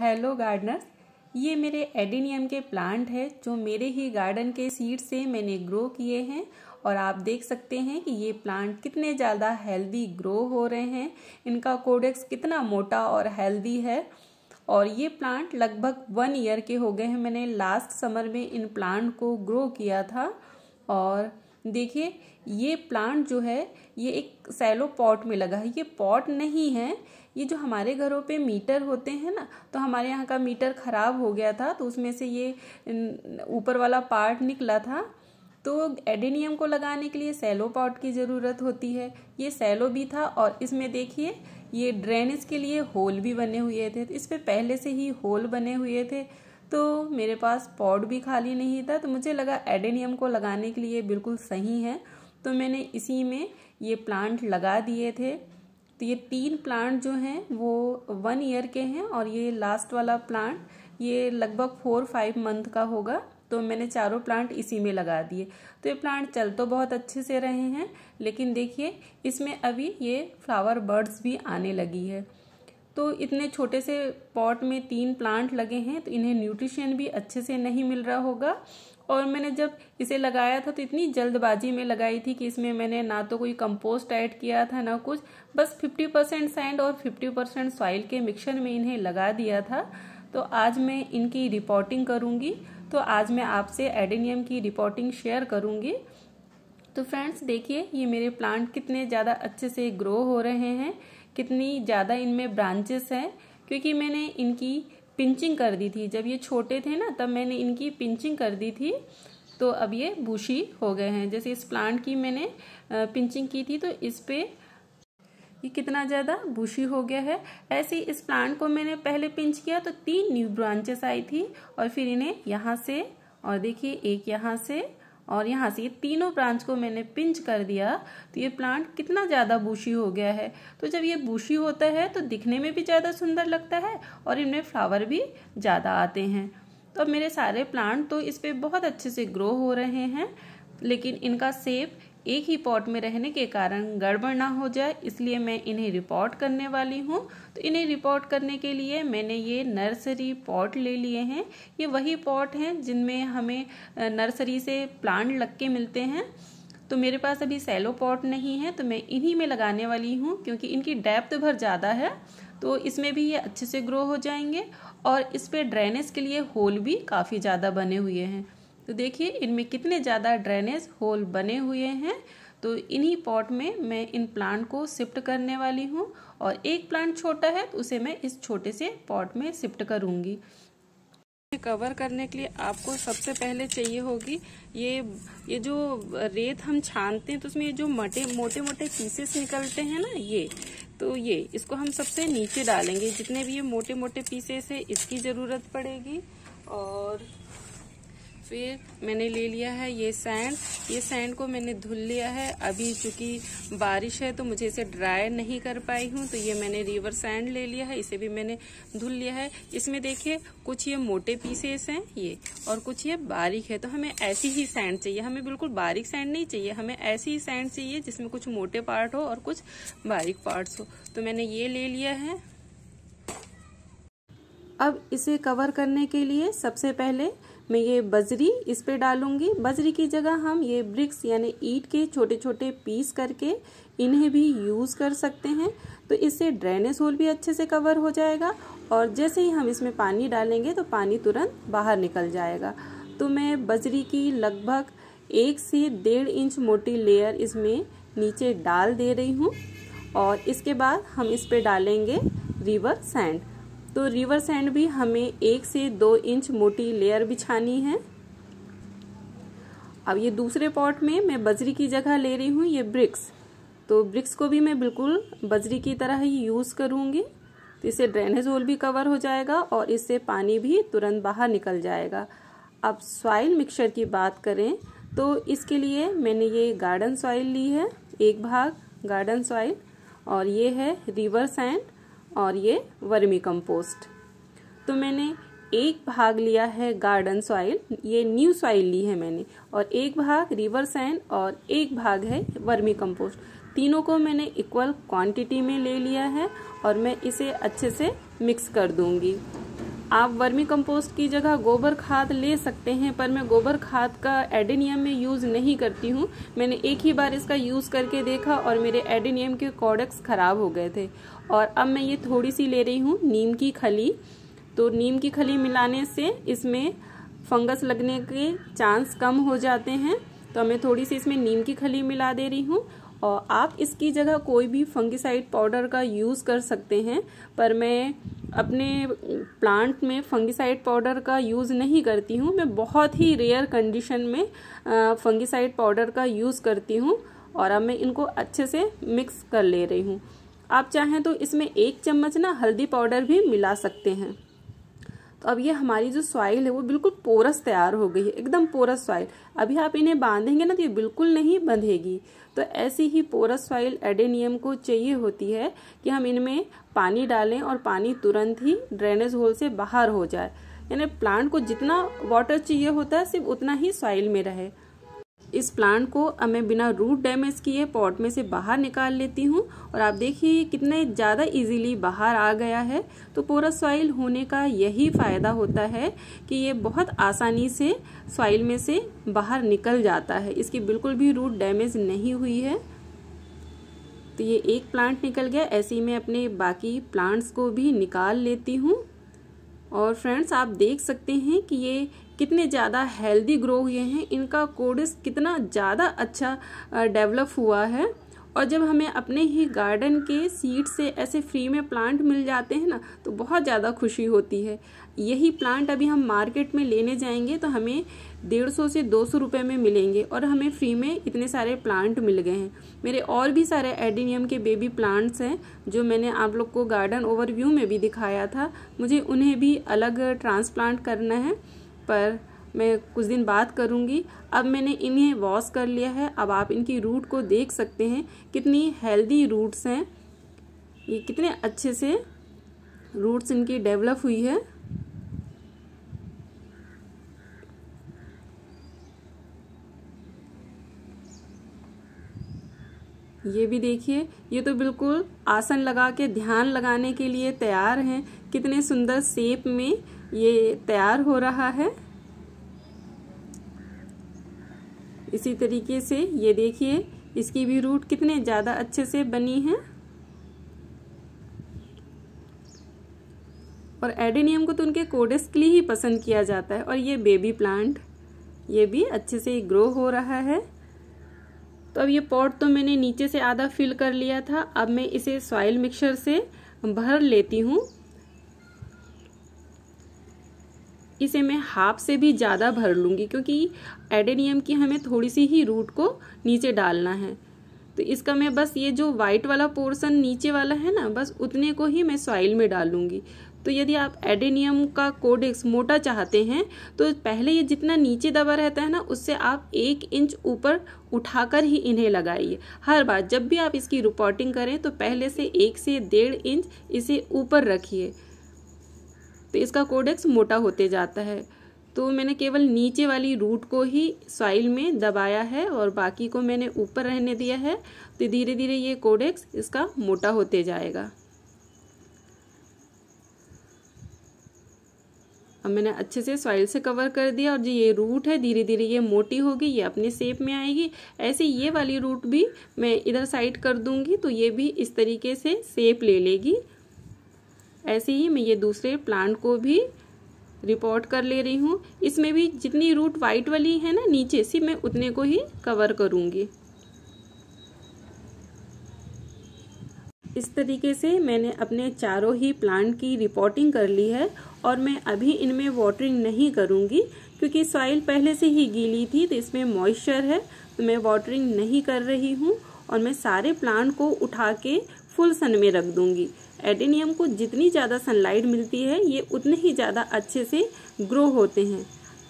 hello gardener ये मेरे adenium के प्लांट है जो मेरे ही गार्डन के सीड से मैंने ग्रो किए हैं और आप देख सकते हैं कि ये प्लांट कितने ज़्यादा हेल्दी ग्रो हो रहे हैं इनका कोडेक्स कितना मोटा और हेल्दी है और ये प्लांट लगभग वन ईयर के हो गए हैं मैंने लास्ट समर में इन प्लांट को ग्रो किया था और देखिए ये प्लांट जो है ये एक सैलो पॉट में लगा है ये पॉट नहीं है ये जो हमारे घरों पे मीटर होते हैं ना तो हमारे यहाँ का मीटर ख़राब हो गया था तो उसमें से ये ऊपर वाला पार्ट निकला था तो एडेनियम को लगाने के लिए सैलो पॉट की ज़रूरत होती है ये सैलो भी था और इसमें देखिए ये ड्रेनेज के लिए होल भी बने हुए थे इस पर पहले से ही होल बने हुए थे तो मेरे पास पॉट भी खाली नहीं था तो मुझे लगा एडेनियम को लगाने के लिए बिल्कुल सही है तो मैंने इसी में ये प्लांट लगा दिए थे तो ये तीन प्लांट जो हैं वो वन ईयर के हैं और ये लास्ट वाला प्लांट ये लगभग फोर फाइव मंथ का होगा तो मैंने चारों प्लांट इसी में लगा दिए तो ये प्लांट चल तो बहुत अच्छे से रहे हैं लेकिन देखिए इसमें अभी ये फ्लावर बर्ड्स भी आने लगी है तो इतने छोटे से पॉट में तीन प्लांट लगे हैं तो इन्हें न्यूट्रिशन भी अच्छे से नहीं मिल रहा होगा और मैंने जब इसे लगाया था तो इतनी जल्दबाजी में लगाई थी कि इसमें मैंने ना तो कोई कंपोस्ट ऐड किया था ना कुछ बस 50 परसेंट सैंड और 50 परसेंट सॉइल के मिक्सर में इन्हें लगा दिया था तो आज मैं इनकी रिपोर्टिंग करूँगी तो आज मैं आपसे एडेनियम की रिपोर्टिंग शेयर करूँगी तो फ्रेंड्स देखिए ये मेरे प्लांट कितने ज़्यादा अच्छे से ग्रो हो रहे हैं कितनी ज़्यादा इनमें ब्रांचेस हैं क्योंकि मैंने इनकी पिंचिंग कर दी थी जब ये छोटे थे ना तब मैंने इनकी पिंचिंग कर दी थी तो अब ये बूशी हो गए हैं जैसे इस प्लांट की मैंने पिंचिंग की थी तो इस पर ये कितना ज़्यादा बूशी हो गया है ऐसे ही इस प्लांट को मैंने पहले पिंच किया तो तीन न्यू ब्रांचेस आई थी और फिर इन्हें यहाँ से और देखिए एक यहाँ से और यहाँ से ये तीनों ब्रांच को मैंने पिंच कर दिया तो ये प्लांट कितना ज़्यादा बूशी हो गया है तो जब ये बूशी होता है तो दिखने में भी ज़्यादा सुंदर लगता है और इनमें फ्लावर भी ज़्यादा आते हैं तो मेरे सारे प्लांट तो इस पर बहुत अच्छे से ग्रो हो रहे हैं लेकिन इनका सेप एक ही पॉट में रहने के कारण गड़बड़ ना हो जाए इसलिए मैं इन्हें रिपोर्ट करने वाली हूँ तो इन्हें रिपोर्ट करने के लिए मैंने ये नर्सरी पॉट ले लिए हैं ये वही पॉट हैं जिनमें हमें नर्सरी से प्लांट लग के मिलते हैं तो मेरे पास अभी सैलो पॉट नहीं है तो मैं इन्हीं में लगाने वाली हूँ क्योंकि इनकी डेप्थ भर ज़्यादा है तो इसमें भी ये अच्छे से ग्रो हो जाएंगे और इस पर ड्रेनेज के लिए होल भी काफ़ी ज़्यादा बने हुए हैं तो देखिए इनमें कितने ज़्यादा ड्रेनेज होल बने हुए हैं तो इन्हीं पॉट में मैं इन प्लांट को शिफ्ट करने वाली हूँ और एक प्लांट छोटा है तो उसे मैं इस छोटे से पॉट में शिफ्ट करूँगी कवर करने के लिए आपको सबसे पहले चाहिए होगी ये ये जो रेत हम छानते हैं तो उसमें ये जो मोटे मोटे मोटे पीसेस निकलते हैं ना ये तो ये इसको हम सबसे नीचे डालेंगे जितने भी ये मोटे मोटे पीसेस है इसकी ज़रूरत पड़ेगी और फिर मैंने ले लिया है ये सैंड ये सैंड को मैंने धुल लिया है अभी चूंकि बारिश है तो मुझे इसे ड्राई नहीं कर पाई हूँ तो ये मैंने रिवर सैंड ले लिया है इसे भी मैंने धुल लिया है इसमें देखिए कुछ ये मोटे पीसेस हैं ये और कुछ ये बारीक है तो हमें ऐसी ही सैंड चाहिए हमें बिल्कुल बारीक सैंड नहीं चाहिए हमें ऐसी ही सैंड चाहिए जिसमें कुछ मोटे पार्ट हो और कुछ बारीक पार्ट्स हो तो मैंने ये ले लिया है अब इसे कवर करने के लिए सबसे पहले मैं ये बजरी इस पे डालूंगी बजरी की जगह हम ये ब्रिक्स यानी ईट के छोटे छोटे पीस करके इन्हें भी यूज़ कर सकते हैं तो इससे ड्रेनेज होल भी अच्छे से कवर हो जाएगा और जैसे ही हम इसमें पानी डालेंगे तो पानी तुरंत बाहर निकल जाएगा तो मैं बजरी की लगभग एक से डेढ़ इंच मोटी लेयर इसमें नीचे डाल दे रही हूँ और इसके बाद हम इस पर डालेंगे रिवर सैंड तो रिवर सैंड भी हमें एक से दो इंच मोटी लेयर बिछानी है अब ये दूसरे पॉट में मैं बजरी की जगह ले रही हूँ ये ब्रिक्स तो ब्रिक्स को भी मैं बिल्कुल बजरी की तरह ही यूज़ करूँगी तो इससे ड्रेनेज होल भी कवर हो जाएगा और इससे पानी भी तुरंत बाहर निकल जाएगा अब सॉइल मिक्सचर की बात करें तो इसके लिए मैंने ये गार्डन सॉइल ली है एक भाग गार्डन सॉइल और ये है रिवर सैंड और ये वर्मी कंपोस्ट तो मैंने एक भाग लिया है गार्डन सॉइल ये न्यू सॉइल ली है मैंने और एक भाग रिवर सैंड और एक भाग है वर्मी कंपोस्ट तीनों को मैंने इक्वल क्वांटिटी में ले लिया है और मैं इसे अच्छे से मिक्स कर दूंगी आप वर्मी कंपोस्ट की जगह गोबर खाद ले सकते हैं पर मैं गोबर खाद का एडेनियम में यूज़ नहीं करती हूँ मैंने एक ही बार इसका यूज़ करके देखा और मेरे एडिनियम के कॉडक्स ख़राब हो गए थे और अब मैं ये थोड़ी सी ले रही हूँ नीम की खली तो नीम की खली मिलाने से इसमें फंगस लगने के चांस कम हो जाते हैं तो मैं थोड़ी सी इसमें नीम की खली मिला दे रही हूँ और आप इसकी जगह कोई भी फंगिसाइड पाउडर का यूज़ कर सकते हैं पर मैं अपने प्लांट में फंगिसाइड पाउडर का यूज़ नहीं करती हूँ मैं बहुत ही रेयर कंडीशन में फंगिसाइड पाउडर का यूज़ करती हूँ और अब मैं इनको अच्छे से मिक्स कर ले रही हूँ आप चाहें तो इसमें एक चम्मच ना हल्दी पाउडर भी मिला सकते हैं तो अब ये हमारी जो सॉइल है वो बिल्कुल पोरस तैयार हो गई है एकदम पोरस सॉइल अभी आप इन्हें बांधेंगे ना तो ये बिल्कुल नहीं बंधेगी तो ऐसी ही पोरस सॉइल एडेनियम को चाहिए होती है कि हम इनमें पानी डालें और पानी तुरंत ही ड्रेनेज होल से बाहर हो जाए यानी प्लांट को जितना वाटर चाहिए होता है सिर्फ उतना ही सॉइल में रहे इस प्लांट को मैं बिना रूट डैमेज किए पॉट में से बाहर निकाल लेती हूँ और आप देखिए कितने ज़्यादा इजीली बाहर आ गया है तो पूरा सॉइल होने का यही फ़ायदा होता है कि ये बहुत आसानी से सॉइल में से बाहर निकल जाता है इसकी बिल्कुल भी रूट डैमेज नहीं हुई है तो ये एक प्लांट निकल गया ऐसे ही मैं अपने बाकी प्लांट्स को भी निकाल लेती हूँ और फ्रेंड्स आप देख सकते हैं कि ये कितने ज़्यादा हेल्दी ग्रो हुए हैं इनका कोडिस कितना ज़्यादा अच्छा डेवलप हुआ है और जब हमें अपने ही गार्डन के सीड से ऐसे फ्री में प्लांट मिल जाते हैं ना तो बहुत ज़्यादा खुशी होती है यही प्लांट अभी हम मार्केट में लेने जाएंगे तो हमें डेढ़ सौ से दो सौ रुपये में मिलेंगे और हमें फ्री में इतने सारे प्लांट मिल गए हैं मेरे और भी सारे एडिनियम के बेबी प्लांट्स हैं जो मैंने आप लोग को गार्डन ओवरव्यू में भी दिखाया था मुझे उन्हें भी अलग ट्रांसप्लांट करना है पर मैं कुछ दिन बात करूंगी अब मैंने इन्हें वॉश कर लिया है अब आप इनकी रूट को देख सकते हैं कितनी हेल्दी रूट्स हैं ये कितने अच्छे से रूट्स इनकी डेवलप हुई है ये भी देखिए ये तो बिल्कुल आसन लगा के ध्यान लगाने के लिए तैयार हैं कितने सुंदर सेप में ये तैयार हो रहा है इसी तरीके से ये देखिए इसकी भी रूट कितने ज़्यादा अच्छे से बनी है और एडेनियम को तो उनके कोडेस के लिए ही पसंद किया जाता है और ये बेबी प्लांट ये भी अच्छे से ग्रो हो रहा है तो अब ये पॉट तो मैंने नीचे से आधा फिल कर लिया था अब मैं इसे सॉइल मिक्सर से भर लेती हूँ इसे मैं हाफ से भी ज़्यादा भर लूँगी क्योंकि एडेनियम की हमें थोड़ी सी ही रूट को नीचे डालना है तो इसका मैं बस ये जो वाइट वाला पोर्सन नीचे वाला है ना बस उतने को ही मैं सॉइल में डालूँगी तो यदि आप एडेनियम का कोडेक्स मोटा चाहते हैं तो पहले ये जितना नीचे दबा रहता है ना उससे आप एक इंच ऊपर उठाकर ही इन्हें लगाइए हर बार जब भी आप इसकी रिपोर्टिंग करें तो पहले से एक से डेढ़ इंच इसे ऊपर रखिए तो इसका कोडेक्स मोटा होते जाता है तो मैंने केवल नीचे वाली रूट को ही सॉइल में दबाया है और बाकी को मैंने ऊपर रहने दिया है तो धीरे धीरे ये कोडेक्स इसका मोटा होते जाएगा अब मैंने अच्छे से सॉइल से कवर कर दिया और जो ये रूट है धीरे धीरे ये मोटी होगी ये अपने सेप में आएगी ऐसे ये वाली रूट भी मैं इधर साइड कर दूंगी तो ये भी इस तरीके से सेप ले लेगी ऐसे ही मैं ये दूसरे प्लांट को भी रिपोर्ट कर ले रही हूँ इसमें भी जितनी रूट वाइट वाली है ना नीचे से मैं उतने को ही कवर करूँगी इस तरीके से मैंने अपने चारों ही प्लांट की रिपोर्टिंग कर ली है और मैं अभी इनमें वाटरिंग नहीं करूँगी क्योंकि सॉइल पहले से ही गीली थी तो इसमें मॉइस्चर है तो मैं वाटरिंग नहीं कर रही हूँ और मैं सारे प्लांट को उठा के फुल सन में रख दूंगी एडेनियम को जितनी ज़्यादा सनलाइट मिलती है ये उतने ही ज़्यादा अच्छे से ग्रो होते हैं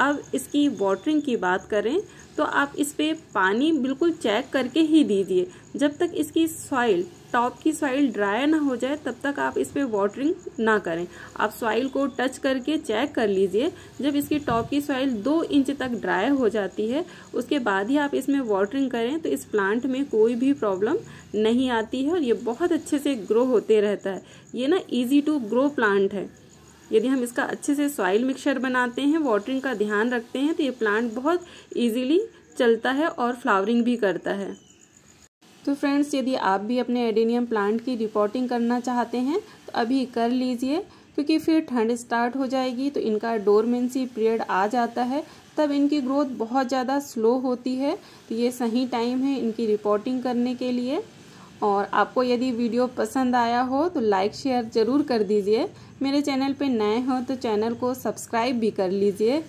अब इसकी वाटरिंग की बात करें तो आप इस पर पानी बिल्कुल चेक करके ही दीजिए जब तक इसकी सॉइल टॉप की सॉइल ड्राई ना हो जाए तब तक आप इस पर वाटरिंग ना करें आप सॉइल को टच करके चेक कर लीजिए जब इसकी टॉप की सॉइल दो इंच तक ड्राई हो जाती है उसके बाद ही आप इसमें वाटरिंग करें तो इस प्लांट में कोई भी प्रॉब्लम नहीं आती है और ये बहुत अच्छे से ग्रो होते रहता है ये ना ईजी टू ग्रो प्लांट है यदि हम इसका अच्छे से सॉइल मिक्सचर बनाते हैं वाटरिंग का ध्यान रखते हैं तो ये प्लांट बहुत ईजीली चलता है और फ्लावरिंग भी करता है तो फ्रेंड्स यदि आप भी अपने एडेनियम प्लांट की रिपोर्टिंग करना चाहते हैं तो अभी कर लीजिए क्योंकि फिर ठंड स्टार्ट हो जाएगी तो इनका डोरमेंसी पीरियड आ जाता है तब इनकी ग्रोथ बहुत ज़्यादा स्लो होती है तो ये सही टाइम है इनकी रिपोर्टिंग करने के लिए और आपको यदि वीडियो पसंद आया हो तो लाइक शेयर ज़रूर कर दीजिए मेरे चैनल पे नए हो तो चैनल को सब्सक्राइब भी कर लीजिए